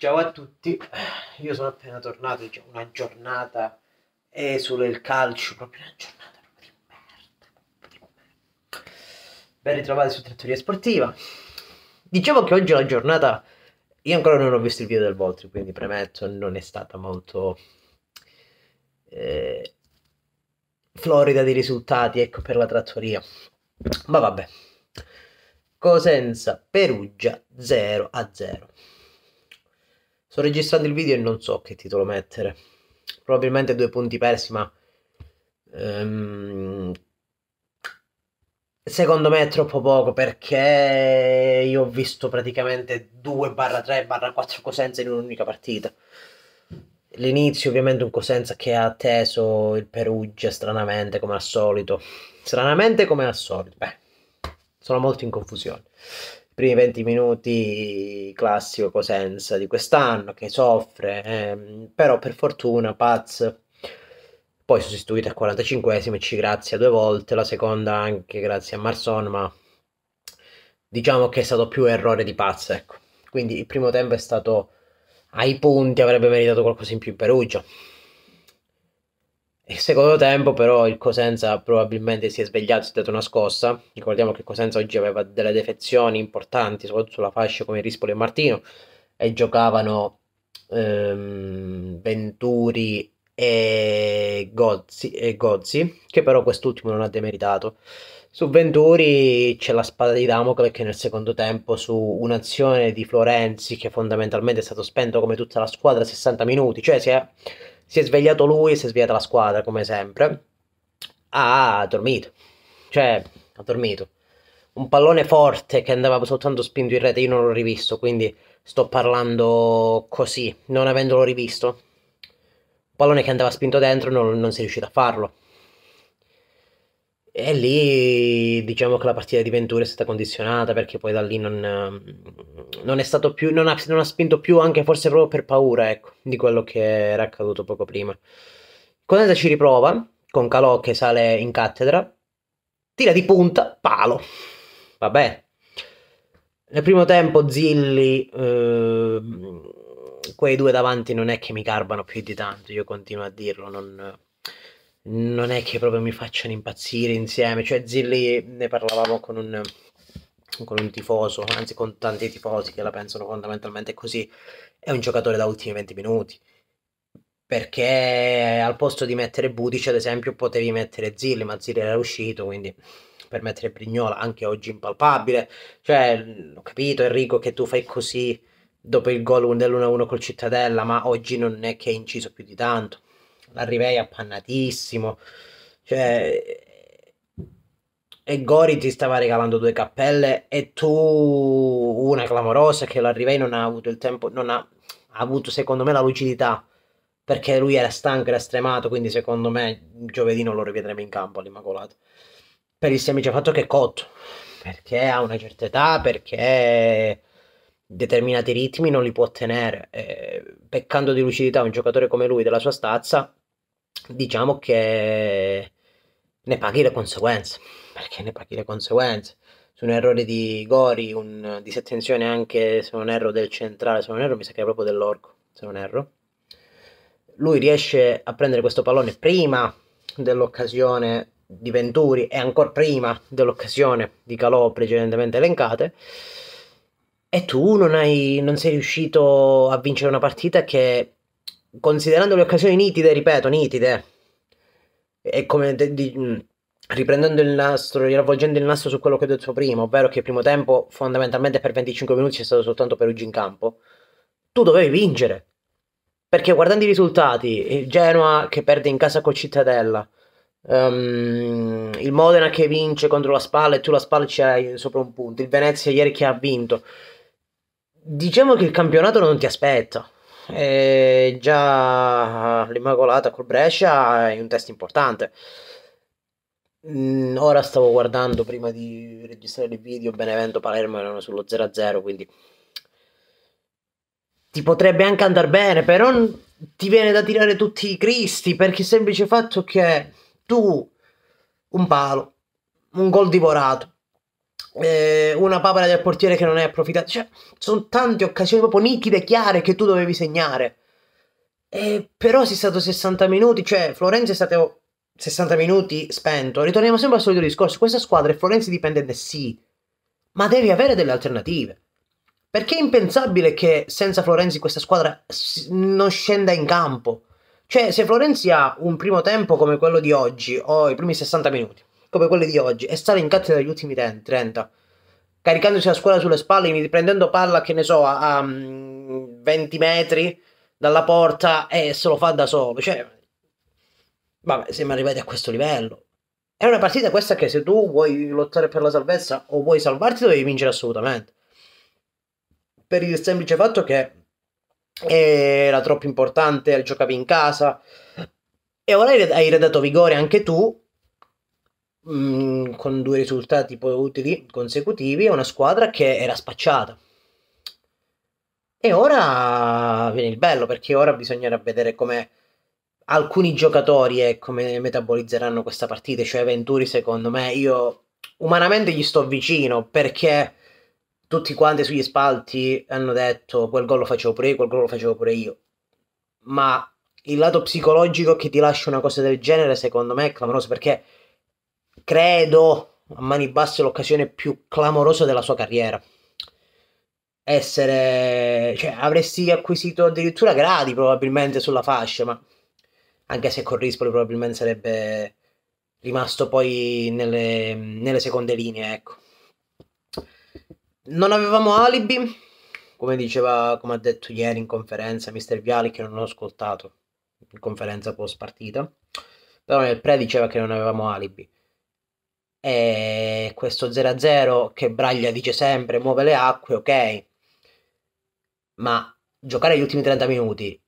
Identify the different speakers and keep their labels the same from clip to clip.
Speaker 1: Ciao a tutti, io sono appena tornato, c'è diciamo, una giornata esule il calcio, proprio una giornata proprio di merda, di Ben ritrovati su Trattoria Sportiva. Dicevo che oggi è una giornata, io ancora non ho visto il video del Voltri, quindi premetto, non è stata molto eh, florida di risultati, ecco, per la trattoria. Ma vabbè. Cosenza, Perugia 0 a 0. Sto registrando il video e non so che titolo mettere. Probabilmente due punti persi, ma... Um, secondo me è troppo poco perché io ho visto praticamente 2 3 4 Cosenza in un'unica partita. L'inizio ovviamente un Cosenza che ha atteso il Perugia stranamente come al solito. Stranamente come al solito, beh, sono molto in confusione primi 20 minuti classico Cosenza di quest'anno che soffre, ehm, però per fortuna Paz poi sostituito al 45esimo e ci grazia due volte, la seconda anche grazie a Marson, ma diciamo che è stato più errore di Paz, ecco. Quindi il primo tempo è stato ai punti, avrebbe meritato qualcosa in più in Perugia. Il secondo tempo però il Cosenza probabilmente si è svegliato, si è dato una scossa. Ricordiamo che Cosenza oggi aveva delle defezioni importanti, soprattutto sulla fascia come Rispoli e Martino, e giocavano ehm, Venturi e Gozzi, e Gozzi, che però quest'ultimo non ha demeritato. Su Venturi c'è la spada di Damocle che nel secondo tempo su un'azione di Florenzi che fondamentalmente è stato spento come tutta la squadra 60 minuti, cioè si è si è svegliato lui si è svegliata la squadra, come sempre, ha dormito. Cioè, ha dormito. Un pallone forte che andava soltanto spinto in rete, io non l'ho rivisto, quindi sto parlando così, non avendolo rivisto. Un pallone che andava spinto dentro non, non si è riuscito a farlo. E lì diciamo che la partita di Ventura è stata condizionata perché poi da lì non, non è stato più, non ha, non ha, spinto più anche forse proprio per paura ecco, di quello che era accaduto poco prima. Conesa ci riprova con Calò che sale in cattedra, tira di punta, palo. Vabbè. Nel primo tempo Zilli, eh, quei due davanti non è che mi garbano più di tanto, io continuo a dirlo, non non è che proprio mi facciano impazzire insieme. Cioè, Zilli ne parlavamo con un, con un tifoso, anzi con tanti tifosi che la pensano fondamentalmente così. È un giocatore da ultimi 20 minuti. Perché al posto di mettere Budic, ad esempio, potevi mettere Zilli, ma Zilli era uscito, quindi per mettere Brignola anche oggi impalpabile. Cioè, ho capito Enrico che tu fai così dopo il gol dell'1-1 col Cittadella, ma oggi non è che è inciso più di tanto l'arrivai appannatissimo. Cioè, e Gori ti stava regalando due cappelle e tu una clamorosa che l'arrivai non ha avuto il tempo, non ha, ha, avuto secondo me la lucidità perché lui era stanco, era stremato, quindi secondo me giovedì non lo rivedremo in campo all'Immacolato. Per il semplice fatto che è cotto, perché ha una certa età, perché determinati ritmi non li può tenere. E, eh, peccando di lucidità un giocatore come lui della sua stazza, diciamo che ne paghi le conseguenze, perché ne paghi le conseguenze. Su un errore di Gori, un disattenzione anche se non erro del centrale, se non erro mi sa che è proprio dell'orco, se non erro. Lui riesce a prendere questo pallone prima dell'occasione di Venturi e ancora prima dell'occasione di Calò precedentemente elencate e tu non, hai, non sei riuscito a vincere una partita che considerando le occasioni nitide, ripeto, nitide, e come de- di, mm, riprendendo il nastro, riavvolgendo il nastro su quello che ho detto prima, ovvero che il primo tempo fondamentalmente per 25 minuti è stato soltanto Perugia in campo, tu dovevi vincere. Perché guardando i risultati, il Genoa che perde in casa con Cittadella, um, il Modena che vince contro la Spalla e tu la Spalla ci hai sopra un punto, il Venezia ieri che ha vinto, diciamo che il campionato non ti aspetta e già l'Immacolata col Brescia è un test importante. Mm, ora stavo guardando prima di registrare il video Benevento Palermo erano sullo 0-0, quindi ti potrebbe anche andare bene, però ti viene da tirare tutti i cristi perché semplice fatto che tu un palo, un gol divorato, eh, una papera del portiere che non hai approfittato. Cioè, sono tante occasioni proprio nitide, chiare che tu dovevi segnare. E, però si è stato 60 minuti, cioè Florenzi è stato 60 minuti spento. Ritorniamo sempre al solito discorso. Questa squadra è Florenzi dipendente, sì, ma devi avere delle alternative. Perché è impensabile che senza Florenzi questa squadra non scenda in campo. Cioè, se Florenzi ha un primo tempo come quello di oggi, o i primi 60 minuti, come quelle di oggi e stare in cattedra negli ultimi 30, caricandosi la scuola sulle spalle, prendendo palla, che ne so, a, a 20 mm, metri dalla porta e se lo fa da solo. Cioè, vabbè, siamo arrivati a questo livello. È una partita questa che se tu vuoi lottare per la salvezza o vuoi salvarti devi vincere assolutamente. Per il semplice fatto che era troppo importante, giocavi in casa e ora hai redato vigore anche tu Mm, con due risultati poi utili consecutivi, è una squadra che era spacciata. E ora viene il bello, perché ora bisognerà vedere come alcuni giocatori e eh, come metabolizzeranno questa partita. Cioè Venturi, secondo me, io umanamente gli sto vicino, perché tutti quanti sugli spalti hanno detto quel gol lo facevo pure io, quel gol lo facevo pure io. Ma il lato psicologico che ti lascia una cosa del genere, secondo me, è clamoroso perché credo, a mani basse, l'occasione più clamorosa della sua carriera. Essere, cioè, avresti acquisito addirittura gradi probabilmente sulla fascia, ma anche se con probabilmente sarebbe rimasto poi nelle, nelle seconde linee, ecco. Non avevamo alibi, come diceva, come ha detto ieri in conferenza Mister Viali, che non ho ascoltato in conferenza post partita, però nel pre diceva che non avevamo alibi e questo 0-0 che Braglia dice sempre muove le acque, ok, ma giocare gli ultimi 30 minuti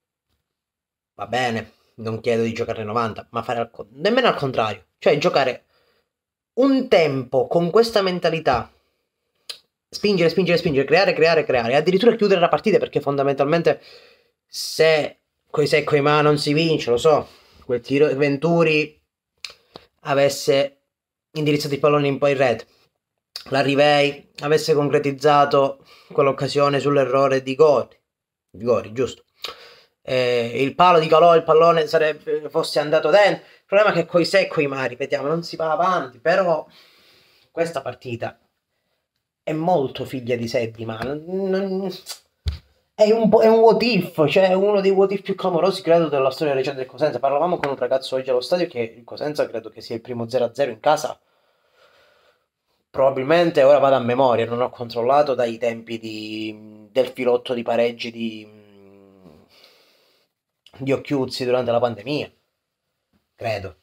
Speaker 1: va bene, non chiedo di giocare 90, ma fare al, nemmeno al contrario, cioè giocare un tempo con questa mentalità, spingere, spingere, spingere, creare, creare, creare, addirittura chiudere la partita perché fondamentalmente se coi secco in mano non si vince, lo so, quel tiro Venturi avesse indirizzo di pallone in poi in rete. La Rivei avesse concretizzato quell'occasione sull'errore di Gori, di Gori giusto? Eh, il palo di Calò, il pallone sarebbe, fosse andato dentro. Il problema è che coi secco i mari, ripetiamo, non si va avanti, però questa partita è molto figlia di sé prima. Non, non, è un, è un what if, cioè uno dei what if più clamorosi credo della storia recente del Cosenza. Parlavamo con un ragazzo oggi allo stadio che il Cosenza credo che sia il primo 0-0 in casa. Probabilmente ora vado a memoria, non ho controllato dai tempi di, del filotto di pareggi di, di Occhiuzzi durante la pandemia. Credo.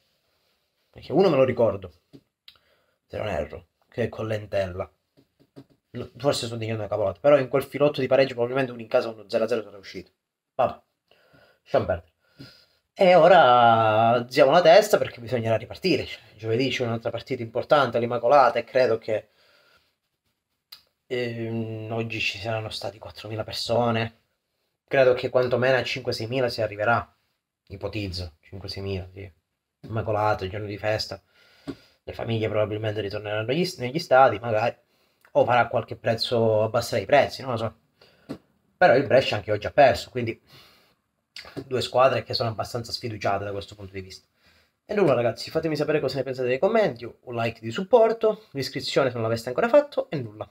Speaker 1: Perché uno me lo ricordo, se non erro, che è con Lentella forse sto dicendo una cavolata, però in quel filotto di pareggio probabilmente un in casa uno 0-0 sarà uscito. Vabbè, lasciamo perdere. E ora alziamo la testa perché bisognerà ripartire. Cioè, giovedì c'è un'altra partita importante all'Immacolata e credo che ehm, oggi ci saranno stati 4.000 persone. Credo che quantomeno a 5-6.000 si arriverà, ipotizzo, 5-6.000, sì. Immacolata, giorno di festa. Le famiglie probabilmente ritorneranno negli, negli stadi, magari o farà a qualche prezzo, abbasserà i prezzi, non lo so. Però il Brescia anche oggi ha perso, quindi due squadre che sono abbastanza sfiduciate da questo punto di vista. E nulla ragazzi, fatemi sapere cosa ne pensate nei commenti, un like di supporto, l'iscrizione se non l'aveste ancora fatto e nulla.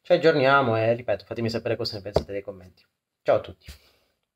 Speaker 1: Ci aggiorniamo e ripeto, fatemi sapere cosa ne pensate nei commenti. Ciao a tutti.